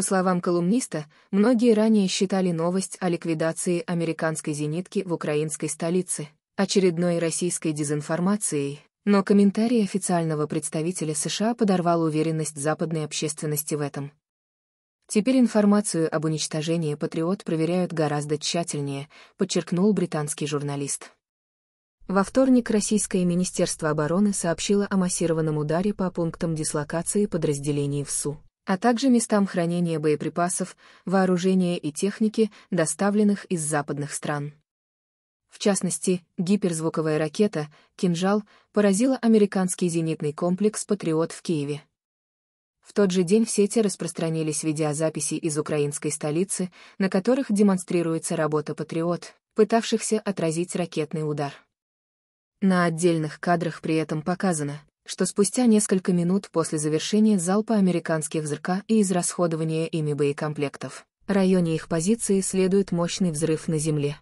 По словам колумниста, многие ранее считали новость о ликвидации американской зенитки в украинской столице очередной российской дезинформацией, но комментарий официального представителя США подорвал уверенность западной общественности в этом. Теперь информацию об уничтожении «Патриот» проверяют гораздо тщательнее, подчеркнул британский журналист. Во вторник Российское Министерство обороны сообщило о массированном ударе по пунктам дислокации подразделений ВСУ а также местам хранения боеприпасов, вооружения и техники, доставленных из западных стран. В частности, гиперзвуковая ракета «Кинжал» поразила американский зенитный комплекс «Патриот» в Киеве. В тот же день в сети распространились видеозаписи из украинской столицы, на которых демонстрируется работа «Патриот», пытавшихся отразить ракетный удар. На отдельных кадрах при этом показано, что спустя несколько минут после завершения залпа американских «Зерка» и израсходования ими боекомплектов, В районе их позиции следует мощный взрыв на земле.